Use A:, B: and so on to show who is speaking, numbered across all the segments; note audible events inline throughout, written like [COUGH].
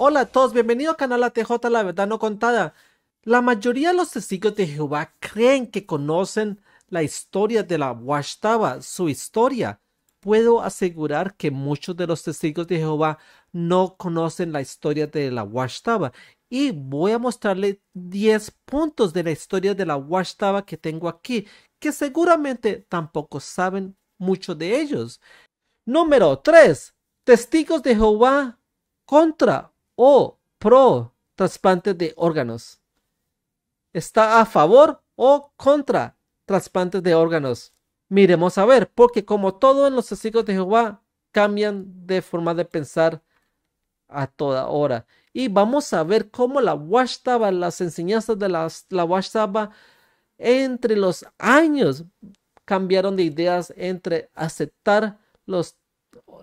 A: Hola a todos, bienvenido a canal ATJ La Verdad No Contada. La mayoría de los testigos de Jehová creen que conocen la historia de la Washtaba, su historia. Puedo asegurar que muchos de los testigos de Jehová no conocen la historia de la Washtaba y voy a mostrarle 10 puntos de la historia de la Washtaba que tengo aquí, que seguramente tampoco saben muchos de ellos. Número 3. Testigos de Jehová contra o pro trasplante de órganos. Está a favor o contra trasplantes de órganos. Miremos a ver, porque como todo en los testigos de Jehová, cambian de forma de pensar a toda hora. Y vamos a ver cómo la Washtaba, las enseñanzas de las, la Washtaba, entre los años cambiaron de ideas entre aceptar los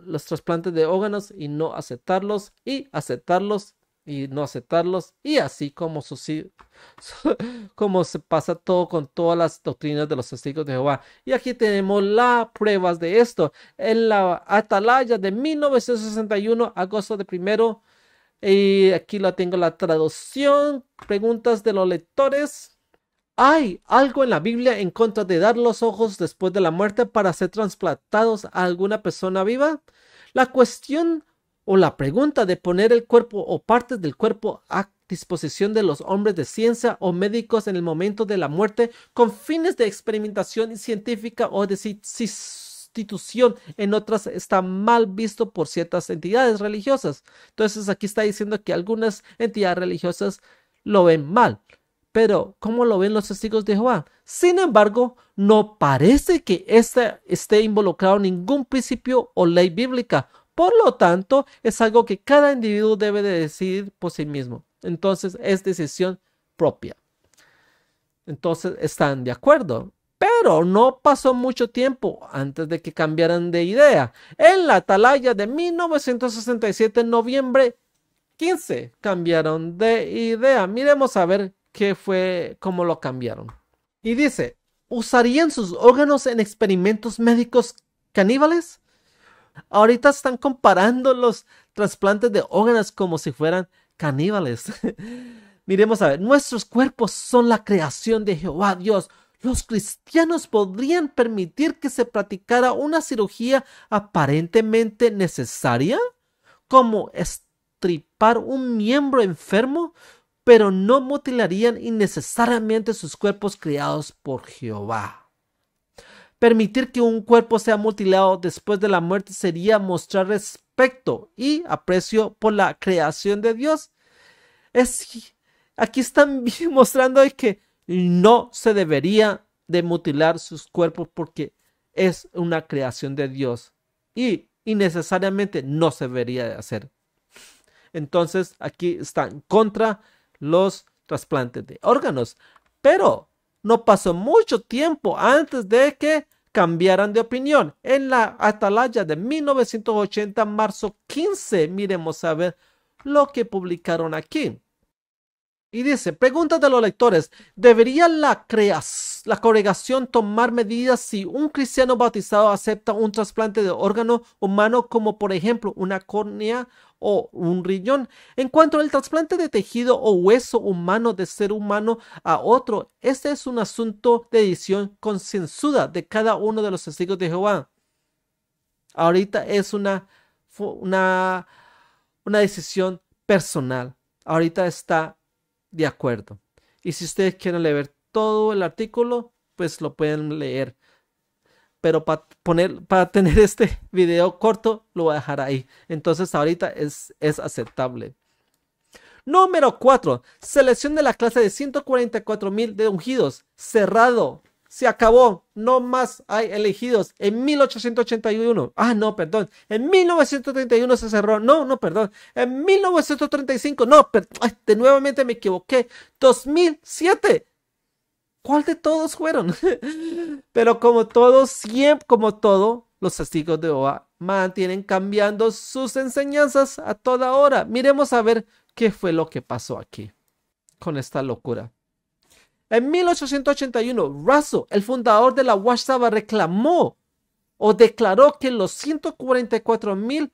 A: los trasplantes de órganos y no aceptarlos y aceptarlos y no aceptarlos y así como, [LAUGHS] como se pasa todo con todas las doctrinas de los testigos de Jehová. Y aquí tenemos las pruebas de esto. En la atalaya de 1961, agosto de primero, y aquí la tengo la traducción, preguntas de los lectores. Hay algo en la Biblia en contra de dar los ojos después de la muerte para ser trasplantados a alguna persona viva. La cuestión o la pregunta de poner el cuerpo o partes del cuerpo a disposición de los hombres de ciencia o médicos en el momento de la muerte con fines de experimentación científica o de sustitución en otras está mal visto por ciertas entidades religiosas. Entonces aquí está diciendo que algunas entidades religiosas lo ven mal. Pero, ¿cómo lo ven los testigos de Jehová? Sin embargo, no parece que este esté involucrado ningún principio o ley bíblica. Por lo tanto, es algo que cada individuo debe decidir por sí mismo. Entonces, es decisión propia. Entonces, están de acuerdo. Pero no pasó mucho tiempo antes de que cambiaran de idea. En la atalaya de 1967, noviembre 15, cambiaron de idea. Miremos a ver que fue como lo cambiaron. Y dice, ¿usarían sus órganos en experimentos médicos caníbales? Ahorita están comparando los trasplantes de órganos como si fueran caníbales. [LAUGHS] Miremos a ver, nuestros cuerpos son la creación de Jehová Dios. Los cristianos podrían permitir que se practicara una cirugía aparentemente necesaria, como estripar un miembro enfermo, pero no mutilarían innecesariamente sus cuerpos creados por Jehová. Permitir que un cuerpo sea mutilado después de la muerte sería mostrar respeto y aprecio por la creación de Dios. Es, aquí están [LAUGHS] mostrando que no se debería de mutilar sus cuerpos porque es una creación de Dios y innecesariamente no se debería de hacer. Entonces aquí están contra los trasplantes de órganos. Pero no pasó mucho tiempo antes de que cambiaran de opinión. En la atalaya de 1980, marzo 15, miremos a ver lo que publicaron aquí. Y dice, preguntas de los lectores, ¿debería la, creas la congregación tomar medidas si un cristiano bautizado acepta un trasplante de órgano humano como por ejemplo una córnea o un riñón. En cuanto al trasplante de tejido o hueso humano de ser humano a otro, este es un asunto de edición consensuada de cada uno de los testigos de Jehová. Ahorita es una, una, una decisión personal. Ahorita está de acuerdo. Y si ustedes quieren leer todo el artículo, pues lo pueden leer pero para poner para tener [LAUGHS] este video corto lo voy a dejar ahí. Entonces ahorita es, es aceptable. Número 4. Selección de la clase de 144 mil de ungidos. Cerrado. Se acabó. No más hay elegidos. En 1881. Ah, no, perdón. En 1931 se cerró. No, no, perdón. En 1935. No, perdón. de nuevamente me equivoqué. 2007 ¿Cuál de todos fueron? [LAUGHS] Pero como todos, siempre, como todo, los testigos de Oa mantienen cambiando sus enseñanzas a toda hora. Miremos a ver qué fue lo que pasó aquí con esta locura. En 1881, Russell, el fundador de la WhatsApp, reclamó o declaró que los 144 mil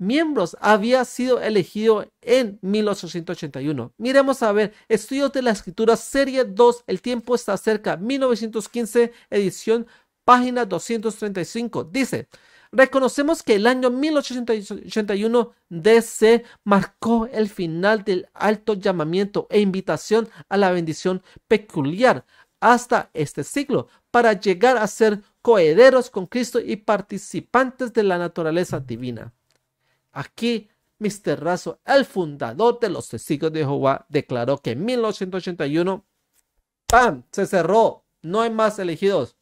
A: miembros había sido elegido en 1881. Miremos a ver, Estudios de la Escritura, Serie 2, El tiempo está cerca, 1915, edición, página 235. Dice, reconocemos que el año 1881 DC marcó el final del alto llamamiento e invitación a la bendición peculiar hasta este siglo para llegar a ser coherederos con Cristo y participantes de la naturaleza divina. Aquí, Mr. Razo, el fundador de los testigos de Jehová, declaró que en 1981, ¡pam! Se cerró. No hay más elegidos.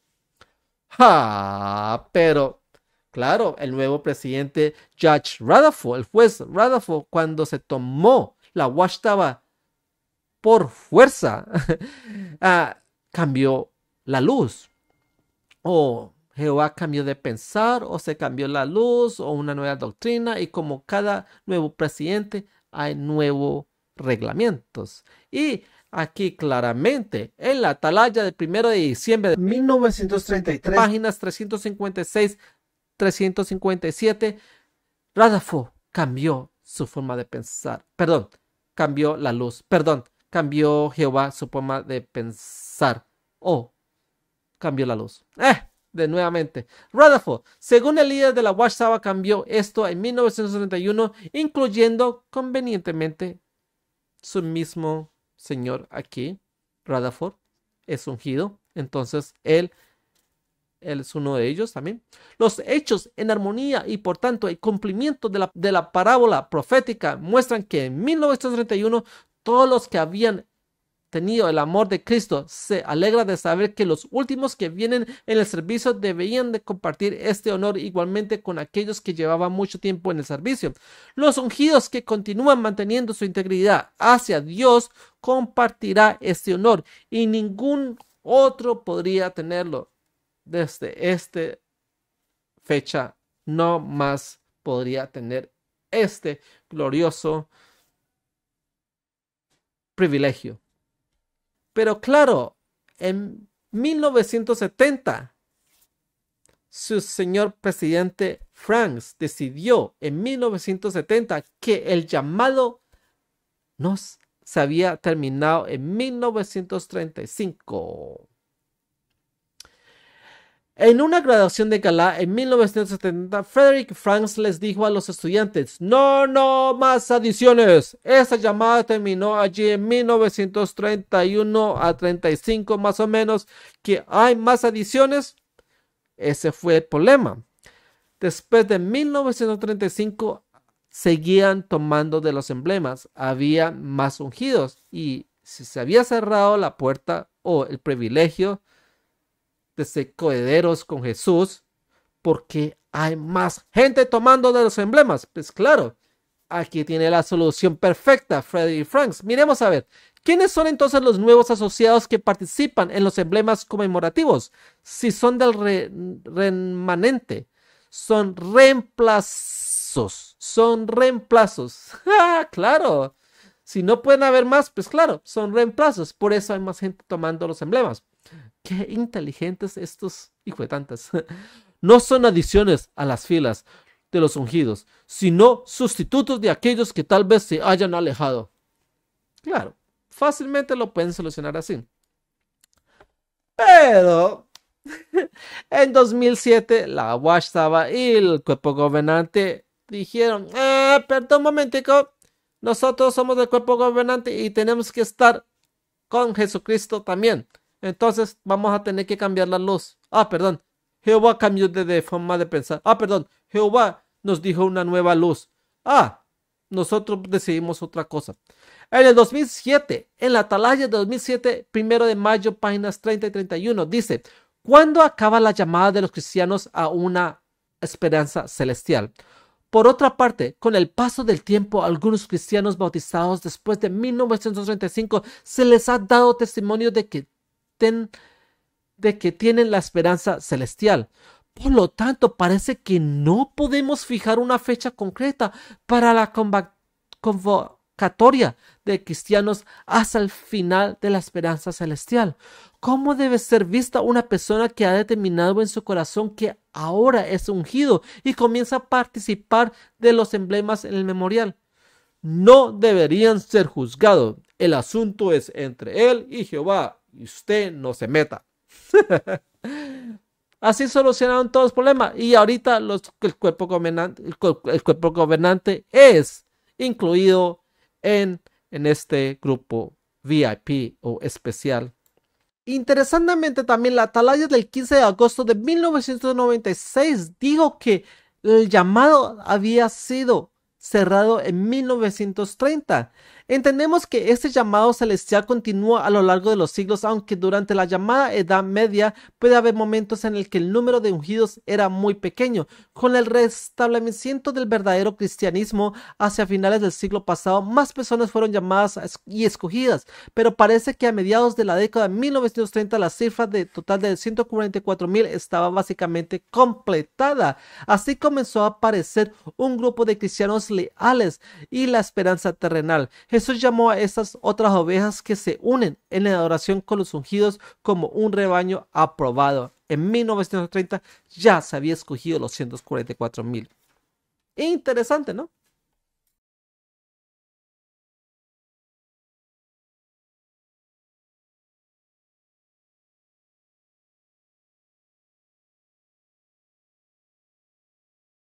A: ¡Ja! Pero, claro, el nuevo presidente Judge Radafo, el juez Radafo, cuando se tomó la Washtaba por fuerza, [LAUGHS] ah, cambió la luz. O oh, Jehová cambió de pensar o se cambió la luz o una nueva doctrina y como cada nuevo presidente hay nuevos reglamentos. Y aquí claramente en la atalaya del 1 de diciembre de 1933, páginas 356, 357, Radafo cambió su forma de pensar, perdón, cambió la luz, perdón, cambió Jehová su forma de pensar o cambió la luz. Eh, de nuevamente. Rutherford, según el líder de la WhatsApp, cambió esto en 1931, incluyendo convenientemente su mismo señor aquí, Rutherford, es ungido, entonces él, es uno de ellos también. Los hechos en armonía y por tanto el cumplimiento de la, de la parábola profética muestran que en 1931 todos los que habían tenido el amor de Cristo, se alegra de saber que los últimos que vienen en el servicio debían de compartir este honor igualmente con aquellos que llevaban mucho tiempo en el servicio. Los ungidos que continúan manteniendo su integridad hacia Dios compartirá este honor y ningún otro podría tenerlo. Desde esta fecha no más podría tener este glorioso privilegio. Pero claro, en 1970, su señor presidente Franks decidió en 1970 que el llamado no se había terminado en 1935. En una graduación de Calá en 1970, Frederick Franz les dijo a los estudiantes, no, no, más adiciones. Esa llamada terminó allí en 1931 a 35 más o menos, que hay más adiciones. Ese fue el problema. Después de 1935 seguían tomando de los emblemas, había más ungidos y si se había cerrado la puerta o el privilegio de ser con Jesús porque hay más gente tomando de los emblemas. Pues claro, aquí tiene la solución perfecta, Freddy Franks. Miremos a ver, ¿quiénes son entonces los nuevos asociados que participan en los emblemas conmemorativos? Si son del remanente, son reemplazos, son reemplazos. ¡Ah, [LAUGHS] claro! Si no pueden haber más, pues claro, son reemplazos. Por eso hay más gente tomando los emblemas. Qué inteligentes estos hijo de tantas. [LAUGHS] No son adiciones a las filas de los ungidos, sino sustitutos de aquellos que tal vez se hayan alejado. Claro, fácilmente lo pueden solucionar así. Pero [LAUGHS] en 2007 la Washtaba y el cuerpo gobernante dijeron, eh, perdón un momentico, nosotros somos del cuerpo gobernante y tenemos que estar con Jesucristo también. Entonces vamos a tener que cambiar la luz. Ah, perdón. Jehová cambió de, forma de pensar. Ah, perdón. Jehová nos dijo una nueva luz. Ah, nosotros decidimos otra cosa. En el 2007, en la atalaya de 2007, primero de mayo, páginas 30 y 31, dice, ¿cuándo acaba la llamada de los cristianos a una esperanza celestial? Por otra parte, con el paso del tiempo, algunos cristianos bautizados después de 1935 se les ha dado testimonio de que de que tienen la esperanza celestial. Por lo tanto, parece que no podemos fijar una fecha concreta para la convocatoria de cristianos hasta el final de la esperanza celestial. ¿Cómo debe ser vista una persona que ha determinado en su corazón que ahora es ungido y comienza a participar de los emblemas en el memorial? No deberían ser juzgados. El asunto es entre él y Jehová usted no se meta. [LAUGHS] Así solucionaron todos los problemas. Y ahorita el, cuerpo gobernante, el, es incluido en, en este grupo VIP o especial. Interesantemente también la atalaya del 15 de agosto de 1996 dijo que el llamado había sido cerrado en 1930 Entendemos que este llamado celestial continúa a lo largo de los siglos, aunque durante la llamada Edad Media puede haber momentos en el que el número de ungidos era muy pequeño. Con el restablecimiento del verdadero cristianismo hacia finales del siglo pasado, más personas fueron llamadas y escogidas, pero parece que a mediados de la década de 1930 la cifra de total de 144.000 estaba básicamente completada. Así comenzó a aparecer un grupo de cristianos leales y la esperanza terrenal. Jesús llamó a estas otras ovejas que se unen en la adoración con los ungidos como un rebaño aprobado. En 1930 ya se había escogido los 144 mil. Interesante, ¿no?